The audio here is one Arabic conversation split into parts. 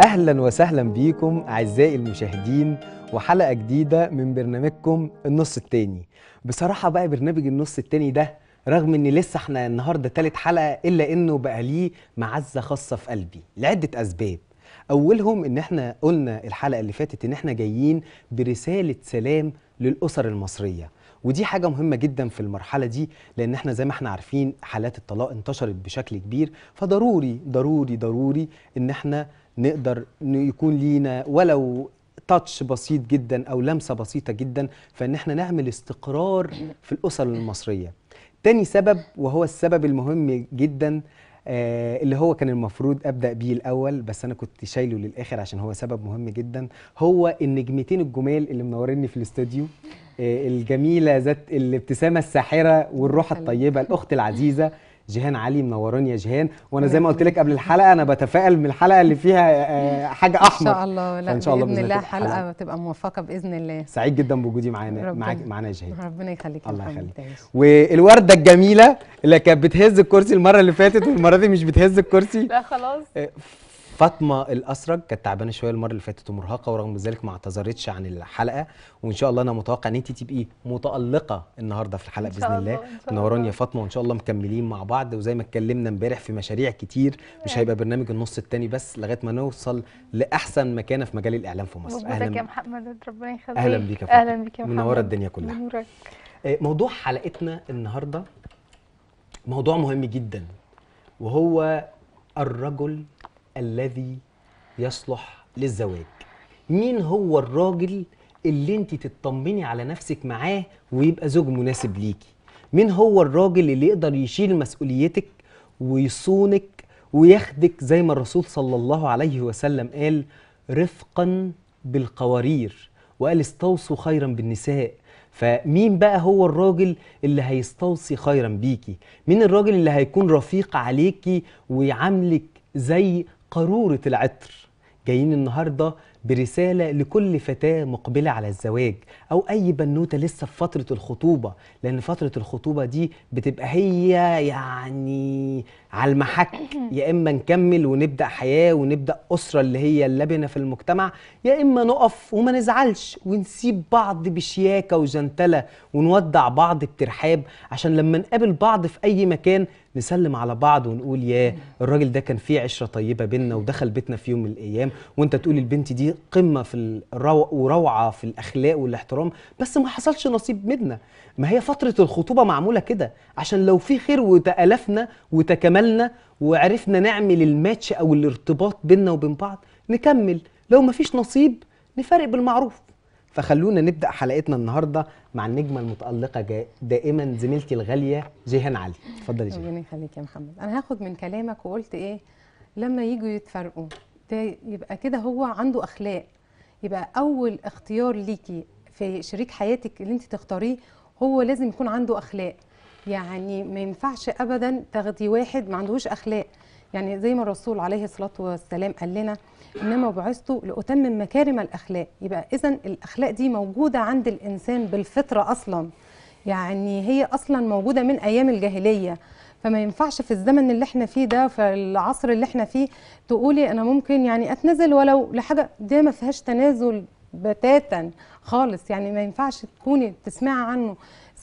اهلا وسهلا بيكم اعزائي المشاهدين وحلقه جديده من برنامجكم النص التاني بصراحه بقى برنامج النص التاني ده رغم ان لسه احنا النهارده تالت حلقه الا انه بقى ليه معزه خاصه في قلبي لعده اسباب اولهم ان احنا قلنا الحلقه اللي فاتت ان احنا جايين برساله سلام للاسر المصريه ودي حاجة مهمة جدا في المرحلة دي لأن احنا زي ما احنا عارفين حالات الطلاق انتشرت بشكل كبير فضروري ضروري ضروري إن احنا نقدر يكون لينا ولو تاتش بسيط جدا او لمسه بسيطه جدا فان احنا نعمل استقرار في الاسر المصريه تاني سبب وهو السبب المهم جدا آه اللي هو كان المفروض ابدا بيه الاول بس انا كنت شايله للاخر عشان هو سبب مهم جدا هو النجمتين الجمال اللي منورني في الاستوديو آه الجميله ذات الابتسامه الساحره والروح الطيبه الاخت العزيزه جيهان علي منوراني يا جيهان وانا زي ما قلت لك قبل الحلقه انا بتفائل من الحلقه اللي فيها آه، حاجه احمر ان شاء الله لا ان شاء الله باذن الله حلقه تبقى موفقه باذن الله سعيد جدا بوجودي معانا معانا يا جيهان ربنا يخليك الله يخليك والورده الجميله اللي كانت بتهز الكرسي المره اللي فاتت والمره دي مش بتهز الكرسي لا خلاص آه، فاطمه الاسرج كانت تعبانه شويه المره اللي فاتت ومرهقه ورغم ذلك ما اعتذرتش عن الحلقه وان شاء الله انا متوقع ان انت تبقي متالقه النهارده في الحلقه باذن الله منوراني يا فاطمه وان شاء الله مكملين مع بعض وزي ما اتكلمنا امبارح في مشاريع كتير مش هيبقى برنامج النص الثاني بس لغايه ما نوصل لاحسن مكانه في مجال الاعلام في مصر اهلا يا محمد ربنا يخليك اهلا بيك يا فاطمه اهلا بيك يا محمد منوره الدنيا كلها منورك آه، موضوع حلقتنا النهارده موضوع مهم جدا وهو الرجل الذي يصلح للزواج مين هو الراجل اللي انت تطمني على نفسك معاه ويبقى زوج مناسب ليكي مين هو الراجل اللي يقدر يشيل مسؤوليتك ويصونك وياخدك زي ما الرسول صلى الله عليه وسلم قال رفقا بالقوارير وقال استوصوا خيرا بالنساء فمين بقى هو الراجل اللي هيستوصي خيرا بيكي مين الراجل اللي هيكون رفيق عليكي ويعاملك زي قارورة العطر جايين النهاردة برسالة لكل فتاة مقبلة على الزواج أو أي بنوتة لسه في فترة الخطوبة لأن فترة الخطوبة دي بتبقى هي يعني على المحك يا إما نكمل ونبدأ حياة ونبدأ أسرة اللي هي اللبنة في المجتمع يا إما نقف وما نزعلش ونسيب بعض بشياكة وجنتلة ونودع بعض بترحاب عشان لما نقابل بعض في أي مكان نسلم على بعض ونقول يا الراجل ده كان فيه عشره طيبه بينا ودخل بيتنا في يوم من الايام وانت تقول البنت دي قمه في الرو... وروعه في الاخلاق والاحترام بس ما حصلش نصيب منا ما هي فتره الخطوبه معموله كده عشان لو في خير وتالفنا وتكاملنا وعرفنا نعمل الماتش او الارتباط بينا وبين بعض نكمل لو ما فيش نصيب نفارق بالمعروف فخلونا نبدا حلقتنا النهارده مع النجمه المتالقه دائما زميلتي الغاليه جيهان علي اتفضلي جيهان ربنا يخليك يا محمد انا هاخد من كلامك وقلت ايه لما يجوا يتفرقوا يبقى كده هو عنده اخلاق يبقى اول اختيار ليكي في شريك حياتك اللي انت تختاريه هو لازم يكون عنده اخلاق يعني ما ينفعش ابدا تاخدي واحد ما عندهوش اخلاق يعني زي ما الرسول عليه الصلاه والسلام قال لنا انما بعثت لاتمم مكارم الاخلاق يبقى اذا الاخلاق دي موجوده عند الانسان بالفطره اصلا يعني هي اصلا موجوده من ايام الجاهليه فما ينفعش في الزمن اللي احنا فيه ده في العصر اللي احنا فيه تقولي انا ممكن يعني اتنازل ولو لحاجه دي ما فيهاش تنازل بتاتا خالص يعني ما ينفعش تكوني تسمعي عنه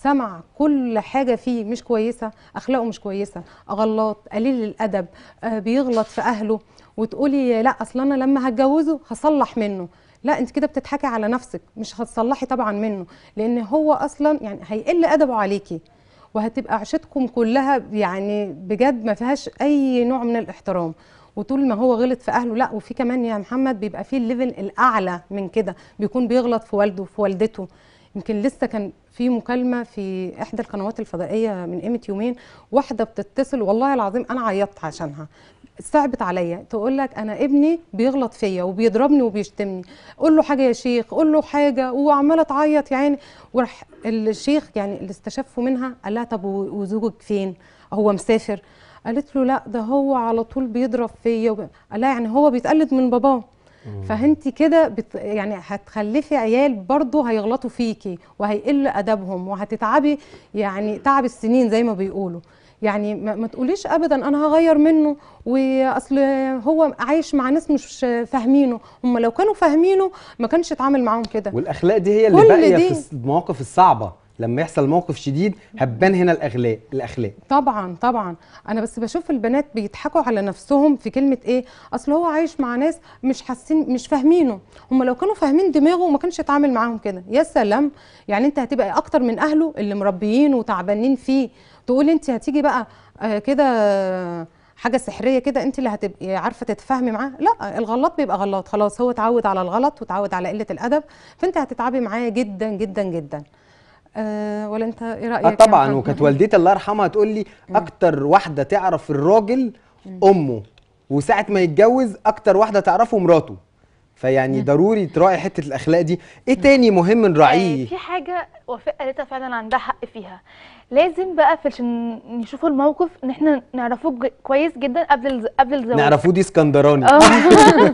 سمع كل حاجه فيه مش كويسه اخلاقه مش كويسه غلط قليل الادب آه، بيغلط في اهله وتقولي لا اصل انا لما هتجوزه هصلح منه لا انت كده بتضحكي على نفسك مش هتصلحي طبعا منه لان هو اصلا يعني هيقل ادبه عليكي وهتبقى عشتكم كلها يعني بجد ما فيهاش اي نوع من الاحترام وطول ما هو غلط في اهله لا وفي كمان يا محمد بيبقى فيه الليفل الاعلى من كده بيكون بيغلط في والده في والدته يمكن لسه كان في مكالمه في احدى القنوات الفضائيه من قيمه يومين واحده بتتصل والله العظيم انا عيطت عشانها صعبت عليا تقول لك انا ابني بيغلط فيا وبيضربني وبيشتمني قول له حاجه يا شيخ قول له حاجه وعماله تعيط يا عيني وراح الشيخ يعني اللي استشفه منها قال لها طب وزوجك فين هو مسافر قالت له لا ده هو على طول بيضرب فيا قال لها يعني هو بيتقلد من باباه فانت كده بت يعني هتخلفي عيال برضه هيغلطوا فيكي وهيقل ادبهم وهتتعبي يعني تعب السنين زي ما بيقولوا يعني ما تقوليش ابدا انا هغير منه واصل هو عايش مع ناس مش فاهمينه هم لو كانوا فاهمينه ما كانش اتعامل معاهم كده والاخلاق دي هي اللي باقيه في المواقف الصعبه لما يحصل موقف شديد هتبان هنا الاخلاق الاخلاق طبعا طبعا انا بس بشوف البنات بيضحكوا على نفسهم في كلمه ايه اصل هو عايش مع ناس مش حاسين مش فاهمينه هم لو كانوا فاهمين دماغه ما كانش يتعامل معاهم كده يا سلام يعني انت هتبقى اكتر من اهله اللي مربيينه وتعبانين فيه تقول انت هتيجي بقى آه كده آه، حاجه سحريه كده انت اللي هتبقي عارفه تتفاهمي معاه لا الغلط بيبقى غلط خلاص هو اتعود على الغلط وتعود على قله الادب فانت هتتعبي معاه جدا جدا جدا آه، ولا انت ايه رايك؟ اه يعني؟ طبعا وكانت يعني والدتي الله يرحمها هتقول لي اكتر واحده تعرف الراجل امه وساعه ما يتجوز اكتر واحده تعرفه مراته فيعني ضروري تراعي حته الاخلاق دي ايه تاني مهم نراعيه آه، في حاجه وفاء قالتها فعلا عندها حق فيها لازم بقى عشان نشوف الموقف ان احنا نعرفوه كويس جدا قبل قبل الزواج نعرفوه دي اسكندراني آه.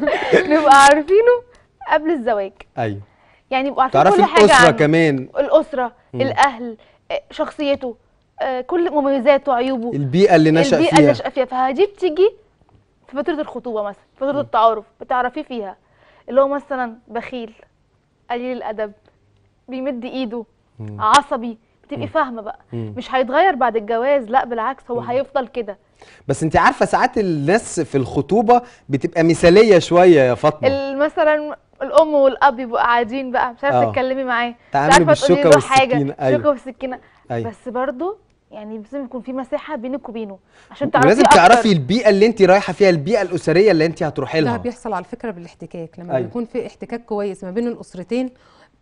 نبقى عارفينه قبل الزواج ايوه يعني يبقوا عارفين كل حاجه الاسره عنه. كمان الاسره مم. الاهل آه، شخصيته آه، كل مميزاته عيوبه البيئه اللي نشأ البيئة فيها البيئه اللي نشأ فيها فدي بتيجي في فتره الخطوبه مثلا فتره التعارف بتعرفيه فيها اللي هو مثلا بخيل قليل الادب بيمد ايده مم. عصبي بتبقي فاهمه بقى مم. مش هيتغير بعد الجواز لا بالعكس هو مم. هيفضل كده بس انت عارفه ساعات الناس في الخطوبه بتبقى مثاليه شويه يا فاطمه مثلا الام والاب يبقوا قاعدين بقى مش عارفه آه. تتكلمي معاه مش عارفه تقولي له حاجه أيوه. شوكه والسكينه أيوه. بس برضه يعني لازم يكون في مساحه بينك وبينه عشان تعرفي لازم تعرفي البيئه اللي انت رايحه فيها البيئه الاسريه اللي انت هتروحي لها ده بيحصل على فكره بالاحتكاك لما أيوه. بيكون في احتكاك كويس ما بين الاسرتين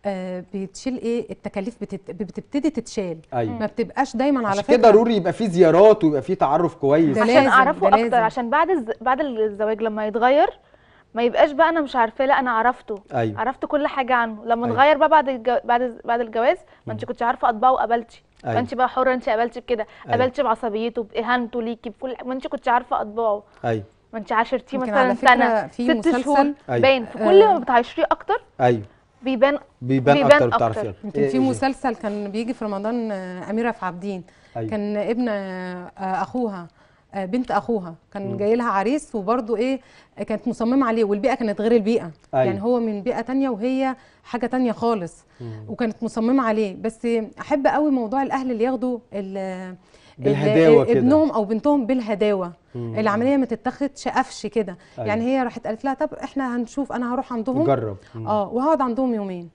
آه بتشيل ايه التكاليف بتت... بتبتدي تتشال أيوة. ما بتبقاش دايما على فكره كده ضروري يبقى في زيارات ويبقى في تعرف كويس عشان اعرفه اكتر عشان بعد الز... بعد الزواج لما يتغير ما يبقاش بقى انا مش عارفاه لا انا عرفته أيوه. عرفت كل حاجه عنه لما أيوه. نغير بقى بعد الجو... بعد بعد الجواز ما انت كنت عارفه اطباعه وقبلتي أيوه. فانت بقى حره انت قبلتي بكده أيوه. قبلتي بعصبيته باهانته ليكي بكل ما انت كنت عارفه اطباعه ايوه ما انت عاشرتيه مثلا سنه في ست شهور أيوه. باين في كل ما بتعاشريه اكتر ايوه بيبان بيبان, بيبان اكتر بتعرفي يمكن في إيه، إيه. مسلسل كان بيجي في رمضان آه، اميره في عابدين أيوه. كان ابن آه، اخوها آه، بنت اخوها كان جاي لها عريس وبرده ايه كانت مصممه عليه والبيئه كانت غير البيئه أيوة. يعني هو من بيئه تانية وهي حاجه تانية خالص مم. وكانت مصممه عليه بس احب قوي موضوع الاهل اللي ياخدوا بالهداوه كده ابنهم او بنتهم بالهداوه مم. العمليه ما تتاخدش قفش كده أيوة. يعني هي راحت قالت لها طب احنا هنشوف انا هروح عندهم نجرب اه وهقعد عندهم يومين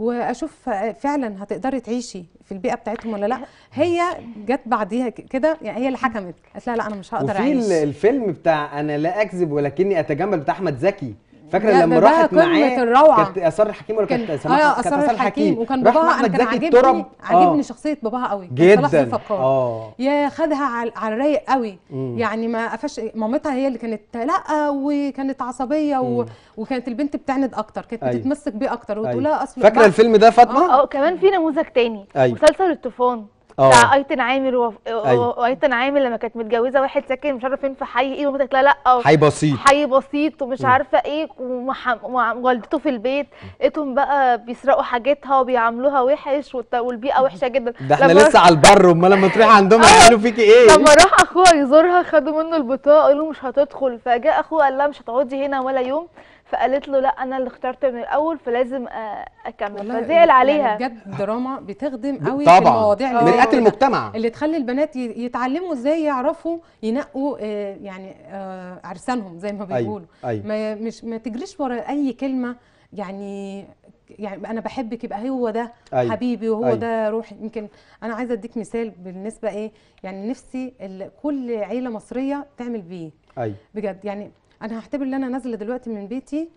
واشوف فعلا هتقدري تعيشي في البيئه بتاعتهم ولا لا هي جت بعديها كده يعني هي اللي حكمت قالت لها لا انا مش هقدر وفي اعيش وفي الفيلم بتاع انا لا اكذب ولكني اتجمل بتاع احمد زكي فاكره لما راحت معاه كانت اثار آه، الحكيم ولا كانت سماح اه اسرار الحكيم, وكان باباها انا كان عاجبني عاجبني شخصيه باباها قوي جدا اه يا خدها على الرايق قوي مم. يعني ما قفش مامتها هي اللي كانت لا وكانت عصبيه و... وكانت البنت بتعند اكتر كانت أيوه. بتتمسك بيه اكتر وتقول أيوه. لها اصل فاكره الفيلم ده فاطمه اه, آه، كمان في نموذج تاني أيوه. مسلسل الطوفان بتاع آه. ايتن عامر أيوه. و... أيوة. عامر لما كانت متجوزه واحد ساكن مش عارف فين في حي ايه وقالت لا لا آه. حي بسيط حي بسيط ومش عارفه ايه ووالدته في البيت لقيتهم بقى بيسرقوا حاجتها وبيعاملوها وحش والبيئه وحشه جدا ده احنا لسه على البر امال لما تروحي عندهم آه. يعملوا فيكي ايه لما راح اخوها يزورها خدوا منه البطاقه قالوا مش هتدخل فجاء اخوها قال لها مش هتقعدي هنا ولا يوم فقالت له لا انا اللي اخترت من الاول فلازم آه، اكمل فزعل يعني عليها يعني بجد دراما بتخدم قوي طبعا. في المواضيع اللي مرآة المجتمع اللي تخلي البنات يتعلموا ازاي يعرفوا ينقوا آه، يعني آه، عرسانهم زي ما أيوة، بيقولوا أيوة. أيوة. ما مش ما تجريش ورا اي كلمه يعني يعني انا بحبك يبقى هو ده أيوة. حبيبي وهو أيوة. ده روحي يمكن انا عايزه اديك مثال بالنسبه ايه يعني نفسي كل عيله مصريه تعمل بيه أيوة. بجد يعني انا هعتبر ان انا نازله دلوقتي من بيتي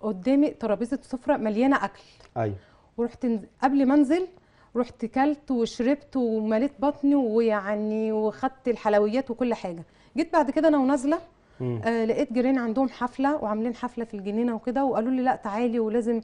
قدامي ترابيزه سفره مليانه اكل ايوه ورحت قبل ما انزل رحت كلت وشربت ومليت بطني ويعني وخدت الحلويات وكل حاجه جيت بعد كده انا ونازله آه لقيت جيران عندهم حفله وعاملين حفله في الجنينه وكده وقالوا لي لا تعالي ولازم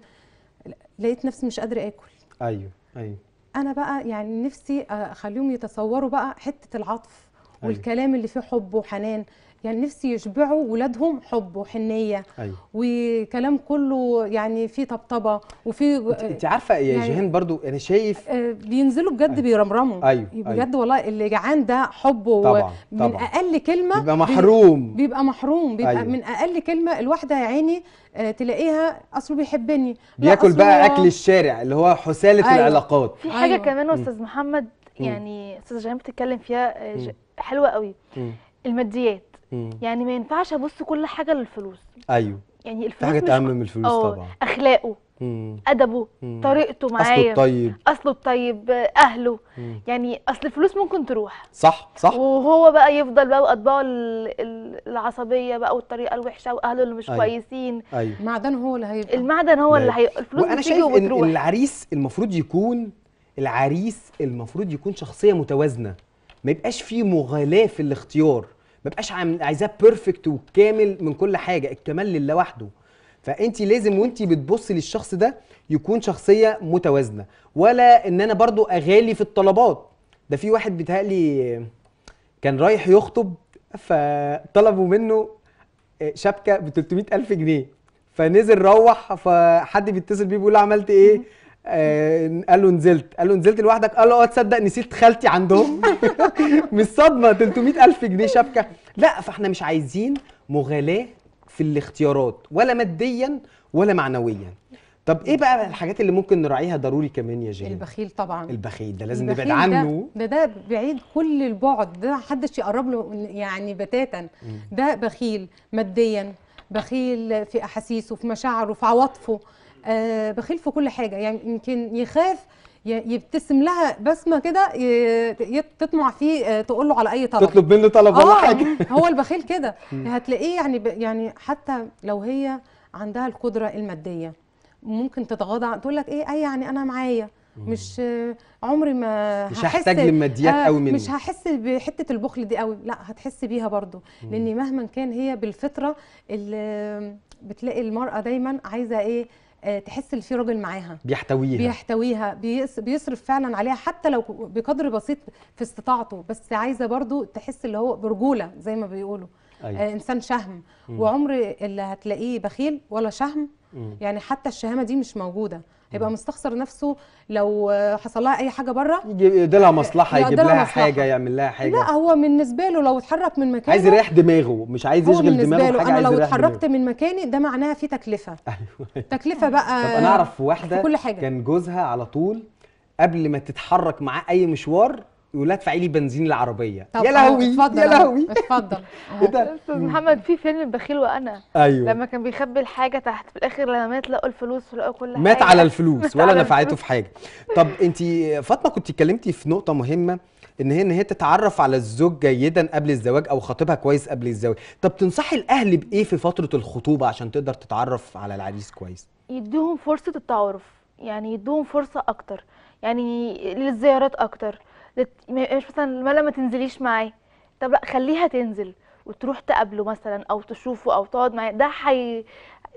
لقيت نفسي مش قادره اكل ايوه ايوه انا بقى يعني نفسي اخليهم يتصوروا بقى حته العطف أيوه. والكلام اللي فيه حب وحنان يعني نفسي يشبعوا ولادهم حب وحنيه أيوة. وكلام كله يعني في طبطبه وفي انت آه، عارفه يا يعني جيهان برضو انا شايف آه، بينزلوا بجد أيوة. بيرمرموا أيوة. أيوه. بجد أيوة. والله اللي جعان ده حبه طبعا. من طبعا. اقل كلمه بيبقى محروم بيبقى محروم بيبقى أيوة. من اقل كلمه الواحده يا عيني آه، تلاقيها اصله بيحبني بياكل بقى اكل الشارع اللي هو حساله أيوة. العلاقات في حاجه أيوة. كمان استاذ محمد يعني استاذ جيهان بتتكلم فيها حلوه قوي الماديات مم. يعني ما ينفعش ابص كل حاجه للفلوس ايوه يعني الفلوس حاجه اهم من الفلوس آه، طبعا اخلاقه مم. ادبه مم. طريقته معايا طيب. اصله الطيب اصله الطيب اهله مم. يعني اصل الفلوس ممكن تروح صح صح وهو بقى يفضل بقى واطباعه العصبيه بقى والطريقه الوحشه واهله اللي مش أيوه. كويسين أيوه. المعدن هو اللي هيبقى المعدن هو اللي هيبقى الفلوس وانا شايف ان العريس المفروض يكون العريس المفروض يكون شخصيه متوازنه ما يبقاش فيه مغالاه في الاختيار ما بقاش عايزاه بيرفكت وكامل من كل حاجه الكمال لله وحده فانت لازم وانت بتبصي للشخص ده يكون شخصيه متوازنه ولا ان انا برضو اغالي في الطلبات ده في واحد بيتهيألي كان رايح يخطب فطلبوا منه آه، شبكه ب 300000 جنيه فنزل روح فحد بيتصل بيه بيقول له عملت ايه آه قال له نزلت قال له نزلت لوحدك قال له اه تصدق نسيت خالتي عندهم مش صدمه 300000 جنيه شبكه لا فاحنا مش عايزين مغالاه في الاختيارات ولا ماديا ولا معنويا طب ايه بقى الحاجات اللي ممكن نراعيها ضروري كمان يا جيل البخيل طبعا البخيل ده لازم نبعد عنه ده ده, ده بعيد كل البعد ده محدش يقرب له يعني بتاتا ده بخيل ماديا بخيل في احاسيسه في مشاعره في عواطفه آه، بخيل في كل حاجه يعني يمكن يخاف يبتسم لها بسمه كده تطمع فيه آه، تقول له على اي طلب تطلب منه طلب ولا آه، حاجه هو البخيل كده هتلاقيه يعني يعني حتى لو هي عندها القدره الماديه ممكن تتغاضى تقول لك ايه اي يعني انا معايا مش عمري ما مش هحتاج للماديات قوي مني مش هحس بحته البخل دي قوي لا هتحس بيها برضو لان مهما كان هي بالفطره اللي بتلاقي المراه دايما عايزه ايه آه، تحس ان في راجل معاها بيحتويها بيحتويها بيصرف فعلا عليها حتى لو بقدر بسيط في استطاعته بس عايزه برضو تحس اللي هو برجوله زي ما بيقولوا أيوة. آه، انسان شهم م. وعمر اللي هتلاقيه بخيل ولا شهم م. يعني حتى الشهامه دي مش موجوده هيبقى مستخسر نفسه لو حصل لها اي حاجه بره يجيب لها مصلحه يجيب لها مصلحة. حاجه يعمل لها حاجه لا هو بالنسبه له لو اتحرك من مكانه عايز يريح دماغه مش عايز يشغل دماغه بالنسبه له انا لو اتحركت من مكاني ده معناها في تكلفه أيوة. تكلفه بقى طب انا اعرف واحده كل حاجة. كان جوزها على طول قبل ما تتحرك معاه اي مشوار يقول لها ادفعي لي بنزين العربيه يا آه، لهوي يا آه، لهوي اتفضل إيه أه، استاذ محمد في فيلم البخيل وانا ايوه لما كان بيخبي الحاجه تحت في الاخر لما مات لقوا الفلوس ولقوا كل حاجه مات على الفلوس ولا نفعته في حاجه طب انت فاطمه كنت اتكلمتي في نقطه مهمه ان هي ان هي تتعرف على الزوج جيدا قبل الزواج او خطيبها كويس قبل الزواج طب تنصحي الاهل بايه في فتره الخطوبه عشان تقدر تتعرف على العريس كويس يدوهم فرصه التعارف يعني يدوهم فرصه اكتر يعني للزيارات اكتر مش مثلا ما تنزليش معاه طب لا خليها تنزل وتروح تقابله مثلا او تشوفه او تقعد معاه ده حي...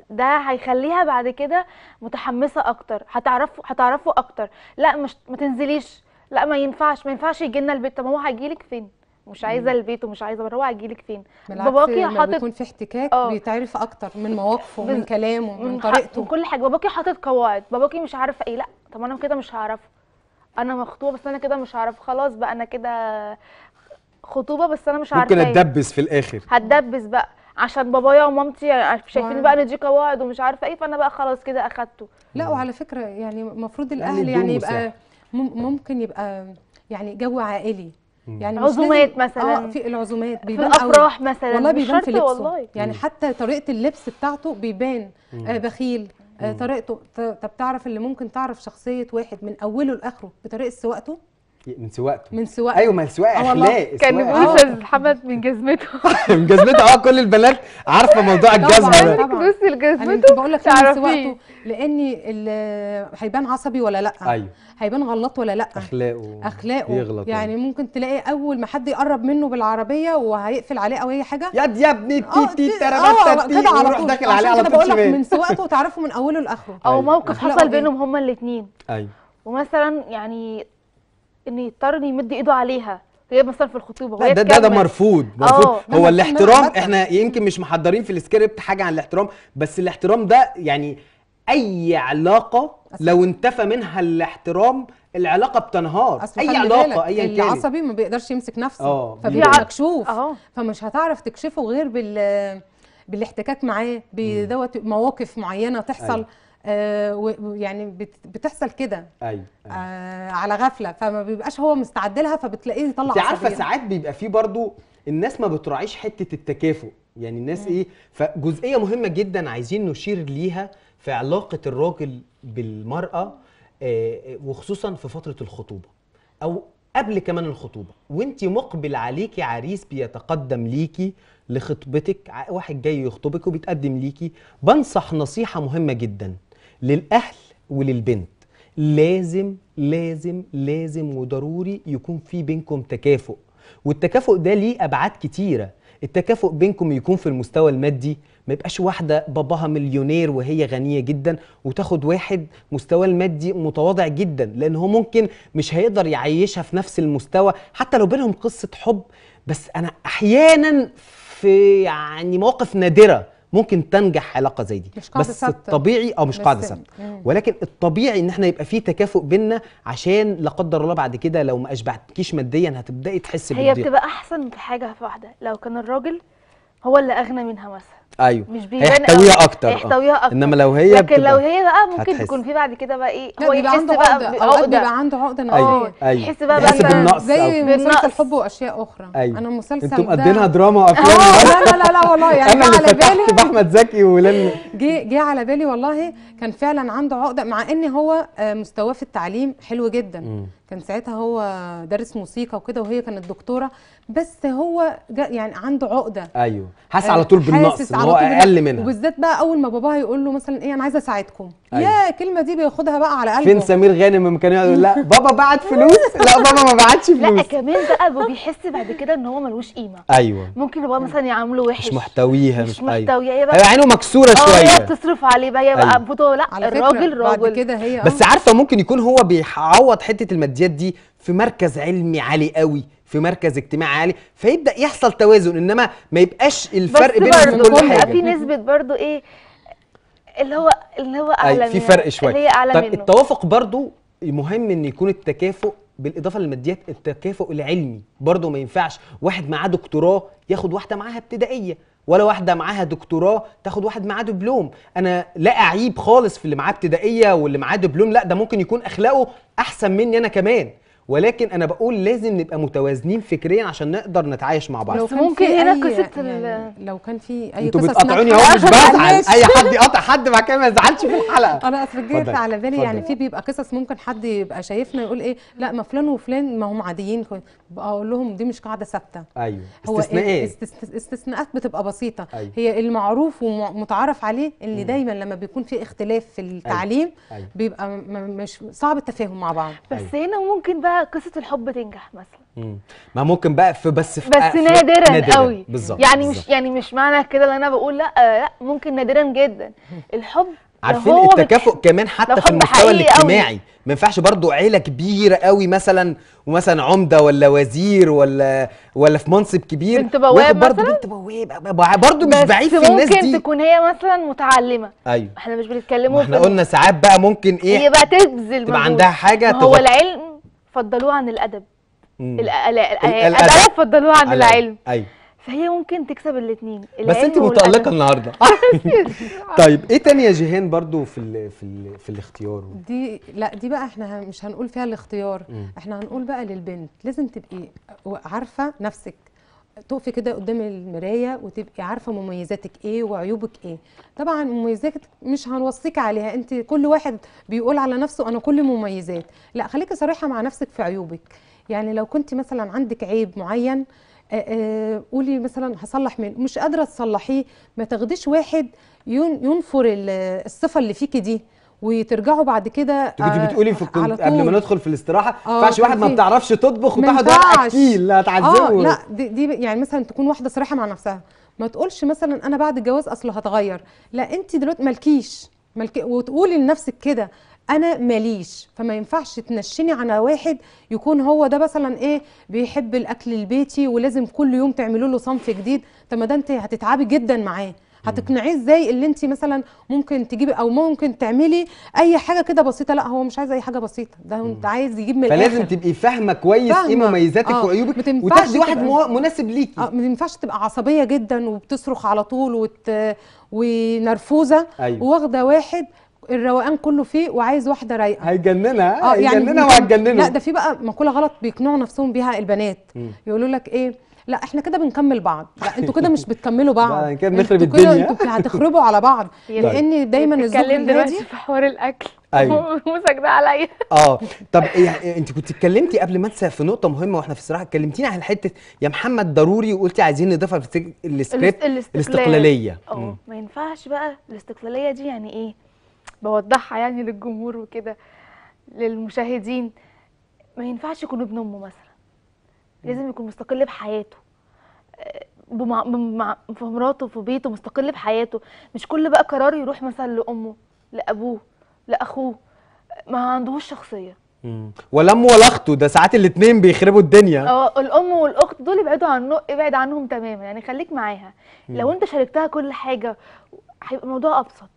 ده هيخليها بعد كده متحمسه اكتر هتعرفه هتعرفه اكتر لا مش ما تنزليش لا ما ينفعش ما ينفعش يجي لنا البيت طب هو هيجي لك فين مش عايزه البيت ومش عايزه بره هو لك فين باباكي حاطط بيكون في احتكاك أوه. بيتعرف اكتر من مواقفه من كلامه من, من طريقته من كل حاجه باباكي حاطط قواعد باباكي مش عارفه ايه لا طب انا كده مش هعرفه انا مخطوبه بس انا كده مش عارف خلاص بقى انا كده خطوبه بس انا مش عارفه ممكن إيه. اتدبس في الاخر هتدبس بقى عشان بابايا ومامتي شايفين بقى ان دي قواعد ومش عارفه ايه فانا بقى خلاص كده اخدته لا وعلى فكره يعني المفروض يعني الاهل يعني يبقى ممكن يبقى يعني جو عائلي يعني عزومات مثلا اه في العزومات بيبان في الافراح مثلا والله بيبان في لبسه والله. يعني حتى طريقه اللبس بتاعته بيبان آه بخيل آه، طريقته طب تعرف اللي ممكن تعرف شخصيه واحد من اوله لاخره بطريقه سواقته من سواقته من سواقته ايوه ما السواقه آه اخلاق كان بيقول آه. حمد من جزمته من جزمته اه كل البنات عارفه موضوع الجزمه ده طبعا بصي لجزمته بقول لك من سواقته لان هيبان عصبي ولا لا ايوه هيبان غلط ولا لا اخلاقه اخلاقه يغلط يعني ممكن تلاقي اول ما حد يقرب منه بالعربيه وهيقفل عليه او اي حاجه ياد يا ابني آه، تي تي تربت تي ويروح داخل عليه على طول بقول لك من سواقته تعرفه من اوله لاخره أيوة. او موقف حصل بينهم هما الاثنين ايوه ومثلا يعني انه يضطر يمد ايده عليها هي مثلا في الخطوبه وهي ده, ده ده مرفوض آه، مرفوض أوه. هو الاحترام احنا يمكن مش محضرين في السكريبت حاجه عن الاحترام بس الاحترام ده يعني اي علاقه لو انتفى منها الاحترام العلاقه بتنهار اي علاقه ايا كان العصبي ما بيقدرش يمسك نفسه آه، فبيبقى مكشوف آه. فمش هتعرف تكشفه غير بال بالاحتكاك معاه بدوت مواقف معينه تحصل أيوه. آه، ويعني بتحصل كده أيوة،, ايوه آه على غفله فما بيبقاش هو مستعد لها فبتلاقيه يطلع انت عارفه ساعات بيبقى فيه برضو الناس ما بتراعيش حته التكافؤ يعني الناس مم. ايه فجزئيه مهمه جدا عايزين نشير ليها في علاقه الراجل بالمراه آه وخصوصا في فتره الخطوبه او قبل كمان الخطوبه وانت مقبل عليكي عريس بيتقدم ليكي لخطبتك واحد جاي يخطبك وبيتقدم ليكي بنصح نصيحه مهمه جدا للأهل وللبنت لازم لازم لازم وضروري يكون في بينكم تكافؤ والتكافؤ ده ليه أبعاد كتيرة التكافؤ بينكم يكون في المستوى المادي ما يبقاش واحدة باباها مليونير وهي غنية جدا وتاخد واحد مستوى المادي متواضع جدا لأن هو ممكن مش هيقدر يعيشها في نفس المستوى حتى لو بينهم قصة حب بس أنا أحيانا في يعني مواقف نادرة ممكن تنجح علاقه زي دي مش بس سبت. الطبيعي او مش قاعده ثابته ولكن الطبيعي ان احنا يبقى في تكافؤ بينا عشان لا قدر الله بعد كده لو ما اشبعتكيش ماديا هتبداي تحسي بالضيق هي بتبقى احسن في حاجه في واحده لو كان الراجل هو اللي اغنى منها مثلا ايوه مش هيحتويها اكتر آه. هيحتويها اكتر انما لو هي لكن لو هي بقى ممكن هتحس. تكون في بعد كده بقى ايه هو يحس بقى عقده بيبقى عنده عقده نفسيه أيوه،, أيوه. ايوه يحس بقى بقى بالنقص زي مسلسل الحب واشياء اخرى أيوة. انا المسلسل انتم مقدمينها دراما وافلام آه، لا لا لا والله يعني انا اللي فتحت باحمد زكي ولن جه جه على بالي والله كان فعلا عنده عقده مع ان هو آه، مستواه في التعليم حلو جدا كان ساعتها هو دارس موسيقى وكده وهي كانت دكتوره بس هو يعني عنده عقده ايوه آه، حاسس على طول بالنقص على هو اقل منها وبالذات بقى اول ما باباها يقول له مثلا ايه انا عايزه اساعدكم أيوة. يا الكلمه دي بياخدها بقى على قلبه فين سمير غانم لما كان يقول لا بابا بعت فلوس لا بابا ما بعتش فلوس لا كمان بقى بيحس بعد كده ان هو ملوش قيمه ايوه ممكن بابا مثلا يعامله وحش مش محتويها مش, محتويها أيوه. محتويه أيوة. هي بقى أيوه، عينه مكسوره آه، شويه هي بتصرف عليه بقى هي بقى أيوة. لا الراجل راجل كده هي بس آه. عارفه ممكن يكون هو بيعوض حته الماديه الأجيال دي في مركز علمي عالي قوي في مركز اجتماعي عالي فيبدأ يحصل توازن إنما ما يبقاش الفرق بينهم كل حاجة بس في نسبة برضو إيه اللي هو اللي هو أعلى في فرق شوية اللي هي أعلى طب منه. التوافق برضو مهم إن يكون التكافؤ بالاضافه للماديات التكافؤ العلمي برضه ما ينفعش واحد معاه دكتوراه ياخد واحده معاها ابتدائيه ولا واحده معاها دكتوراه تاخد واحد معاه دبلوم انا لا اعيب خالص في اللي معاه ابتدائيه واللي معاه دبلوم لا ده ممكن يكون اخلاقه احسن مني انا كمان ولكن انا بقول لازم نبقى متوازنين فكريا عشان نقدر نتعايش مع بعض لو ممكن هنا إيه قصه يعني لو كان في اي قصه انتوا بتقاطعوني اهو مش بزعل اي حد يقاطع حد بعد كده ما يزعلش في الحلقه انا اصل جت على بالي يعني في بيبقى قصص ممكن حد يبقى شايفنا يقول ايه لا ما فلان وفلان ما هم عاديين بقول لهم دي مش قاعده ثابته ايوه هو استثناءات استثناءات بتبقى بسيطه أيوة. هي المعروف ومتعارف عليه ان دايما لما بيكون في اختلاف في أيوه. التعليم أيوة. أيوة. بيبقى مش صعب التفاهم مع بعض بس أيوه. هنا ممكن بقى بقى قصه الحب تنجح مثلا ما ممكن بقى في بس في بس نادرا, قوي بالظبط يعني بالزبط. مش يعني مش معنى كده اللي انا بقول لا آه، لا ممكن نادرا جدا الحب عارفين التكافؤ بتح... كمان حتى في المستوى الاجتماعي ما ينفعش برضو عيله كبيره قوي مثلا ومثلا عمده ولا وزير ولا ولا في منصب كبير بنت بواب برضو بنت بواب برضو مش بعيد في الناس دي ممكن تكون هي مثلا متعلمه ايوه احنا مش بنتكلموا احنا قلنا ساعات بقى ممكن ايه هي بقى تبذل تبقى عندها حاجه هو العلم فضلوه عن الادب الادب فضلوه عن العلم ايوه فهي ممكن تكسب الاثنين بس انت متالقه النهارده طيب ايه تاني يا جيهان برضو في الـ في الـ في الاختيار دي لا دي بقى احنا مش هنقول فيها الاختيار احنا هنقول بقى للبنت لازم تبقي عارفه نفسك تقفي كده قدام المرايه وتبقي عارفه مميزاتك ايه وعيوبك ايه طبعا مميزاتك مش هنوصيك عليها انت كل واحد بيقول على نفسه انا كل مميزات لا خليكي صريحه مع نفسك في عيوبك يعني لو كنت مثلا عندك عيب معين آه، آه، قولي مثلا هصلح منه مش قادره تصلحيه ما تاخديش واحد ينفر الصفه اللي فيكي دي وترجعوا بعد كده انت كنت آه، بتقولي في الكنت قبل ما ندخل في الاستراحه ما آه، ينفعش واحد ما بتعرفش تطبخ وتاخد ورقه اكيل هتعذبه اه لا دي, دي يعني مثلا تكون واحده صريحه مع نفسها ما تقولش مثلا انا بعد الجواز اصله هتغير لا انت دلوقتي مالكيش ملك... وتقولي لنفسك كده انا ماليش فما ينفعش تنشني على واحد يكون هو ده مثلا ايه بيحب الاكل البيتي ولازم كل يوم تعملوا له صنف جديد طب ما ده انت هتتعبي جدا معاه هتقنعيه ازاي اللي انت مثلا ممكن تجيبي او ممكن تعملي اي حاجه كده بسيطه لا هو مش عايز اي حاجه بسيطه ده انت عايز يجيب من فلازم الاخر. تبقي فاهمه كويس ايه مميزاتك آه. وعيوبك وتاخدي واحد مناسب ليكي اه ما ينفعش تبقى عصبيه جدا وبتصرخ على طول وت... ونرفوزه أيوة. واخده واحد الروقان كله فيه وعايز واحده رايقه هيجننها اه يعني وهتجننه لا ده في بقى مقوله غلط بيقنعوا نفسهم بيها البنات يقولوا لك ايه لا احنا كده بنكمل بعض لا انتوا كده مش بتكملوا بعض لا كده بنخرب الدنيا انتوا هتخربوا على بعض يعني لان طيب. دايما الزوج الهادي في حوار الاكل ايوه موسك ده عليا اه طب انت كنت اتكلمتي قبل ما انسى في نقطه مهمه واحنا في الصراحه اتكلمتينا على حته يا محمد ضروري وقلتي عايزين نضيفها في السكريبت الاستقلاليه اه ما ينفعش بقى الاستقلاليه دي يعني ايه بوضحها يعني للجمهور وكده للمشاهدين ما ينفعش يكونوا ابن امه مثلا لازم يكون مستقل بحياته آه، بمع... بمع... في مراته في بيته مستقل بحياته مش كل بقى قرار يروح مثلا لامه لابوه لاخوه ما عندهوش شخصيه ولا امه ولا اخته ده ساعات الاثنين بيخربوا الدنيا اه الام والاخت دول ابعدوا عنه ابعد عنهم تماما يعني خليك معاها لو انت شاركتها كل حاجه هيبقى الموضوع ابسط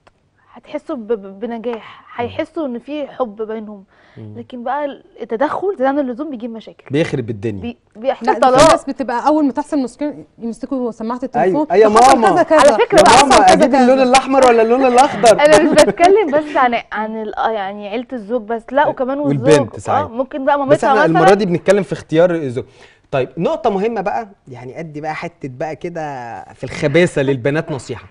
هتحسوا بنجاح هيحسوا ان في حب بينهم لكن بقى التدخل زياده عن اللزوم بيجيب مشاكل بيخرب الدنيا بي... بيحصل طلاق الناس بتبقى اول ما تحصل مشكله يمسكوا سماعه التليفون ايوه يا ماما كذا كذا. على فكره يا ماما اجيب اللون الاحمر ولا اللون الاخضر انا مش بتكلم بس عن عن آه، يعني عيله الزوج بس لا وكمان والزوج والبنت آه، ساعات آه ممكن بقى مامتها بس المره دي بنتكلم في اختيار الزوج طيب نقطه مهمه بقى يعني ادي بقى حته بقى كده في الخباثه للبنات نصيحه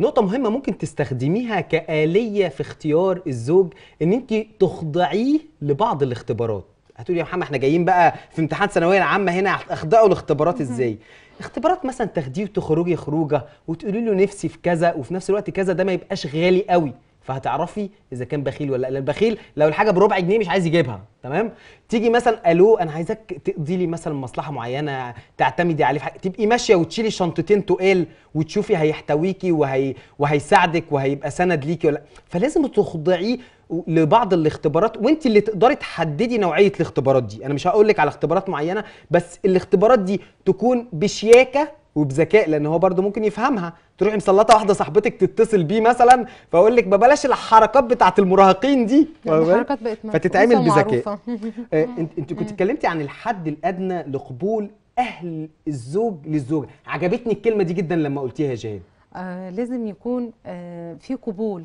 نقطة مهمة ممكن تستخدميها كآلية في اختيار الزوج ان انت تخضعيه لبعض الاختبارات هتقولي يا محمد احنا جايين بقى في امتحان ثانويه العامه هنا هتخضعوا الاختبارات ازاي اختبارات مثلا تاخديه وتخرجي خروجه وتقولي له نفسي في كذا وفي نفس الوقت كذا ده ما يبقاش غالي قوي فهتعرفي اذا كان بخيل ولا لا البخيل لو الحاجه بربع جنيه مش عايز يجيبها تمام تيجي مثلا الو انا عايزك تقضي لي مثلا مصلحه معينه تعتمدي عليه في حاجة. تبقي ماشيه وتشيلي شنطتين تقال وتشوفي هيحتويكي وهي وهيساعدك وهيبقى سند ليكي ولا فلازم تخضعيه لبعض الاختبارات وانت اللي تقدري تحددي نوعيه الاختبارات دي انا مش هقول لك على اختبارات معينه بس الاختبارات دي تكون بشياكه وبذكاء لان هو برده ممكن يفهمها تروحي مسلطه واحده صاحبتك تتصل بيه مثلا فاقول لك ببلاش الحركات بتاعه المراهقين دي يعني الحركات بقت فتتعمل بذكاء آه، انت انت كنت اتكلمتي عن الحد الادنى لقبول اهل الزوج للزوجه عجبتني الكلمه دي جدا لما قلتيها جاي آه لازم يكون آه في قبول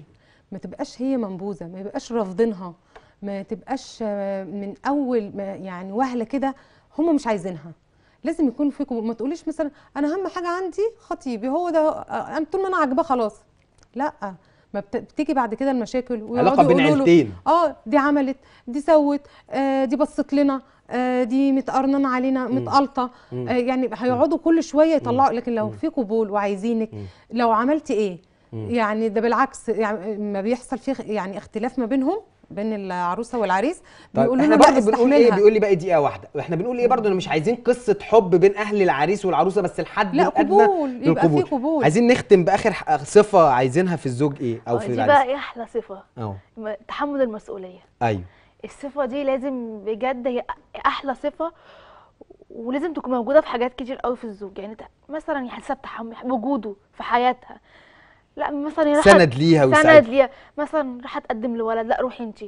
ما تبقاش هي منبوذه ما يبقاش رافضينها ما تبقاش آه، من اول ما يعني وهله كده هم مش عايزينها لازم يكون في قبول ما تقوليش مثلا انا اهم حاجه عندي خطيبي هو ده انا آه، طول ما انا عاجباه خلاص لا ما بتيجي بعد كده المشاكل علاقه بين عيلتين اه دي عملت دي سوت آه دي بصت لنا آه دي متقرنن علينا متقلطه آه يعني هيقعدوا كل شويه يطلعوا لكن لو في قبول وعايزينك لو عملتي ايه يعني ده بالعكس يعني ما بيحصل فيه يعني اختلاف ما بينهم بين العروسه والعريس طيب لنا احنا برضه بنقول ايه بيقول لي بقى دقيقه واحده واحنا بنقول ايه برضه مش عايزين قصه حب بين اهل العريس والعروسه بس الحد لا قبول يبقى في قبول عايزين نختم باخر صفه عايزينها في الزوج ايه او في العريس دي بقى ايه احلى صفه اه تحمل المسؤوليه ايوه الصفه دي لازم بجد هي احلى صفه ولازم تكون موجوده في حاجات كتير قوي في الزوج يعني مثلا حساب تحمل وجوده في حياتها لا مثلا سند ليها وسند ليها مثلا راح تقدم لولد لا روحي انت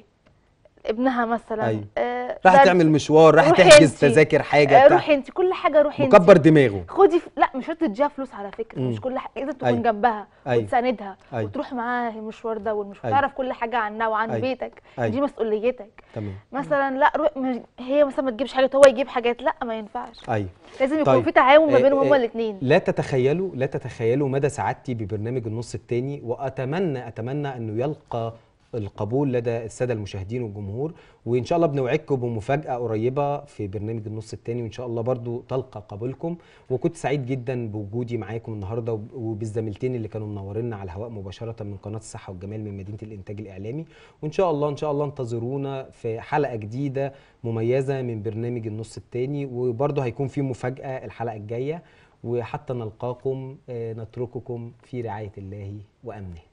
ابنها مثلا أيوة. آه راح تعمل مشوار راح تحجز تذاكر حاجه آه روحي انت كل حاجه روحي انت مكبر دماغه خدي ف... لا مش شرط تديها فلوس على فكره مم. مش كل حاجه لازم تكون أيوة. جنبها أيوة. وتساندها أيوة. وتروح معاها المشوار ده والمشوار أيوة. تعرف كل حاجه عنها وعن أيوة. بيتك أيوة. دي مسؤوليتك تمام مثلا لا رو... مش... هي مثلا ما تجيبش حاجه هو يجيب حاجات لا ما ينفعش أيوة. لازم يكون طيب. في تعاون ما آه، بينهم هما آه، الاثنين لا تتخيلوا لا تتخيلوا مدى سعادتي ببرنامج النص الثاني واتمنى اتمنى انه يلقى القبول لدى الساده المشاهدين والجمهور وان شاء الله بنوعدكم بمفاجاه قريبه في برنامج النص الثاني وان شاء الله برضو تلقى قبولكم وكنت سعيد جدا بوجودي معاكم النهارده وبالزميلتين اللي كانوا منورينا على الهواء مباشره من قناه الصحه والجمال من مدينه الانتاج الاعلامي وان شاء الله ان شاء الله انتظرونا في حلقه جديده مميزه من برنامج النص الثاني وبرضو هيكون في مفاجاه الحلقه الجايه وحتى نلقاكم آه، نترككم في رعايه الله وامنه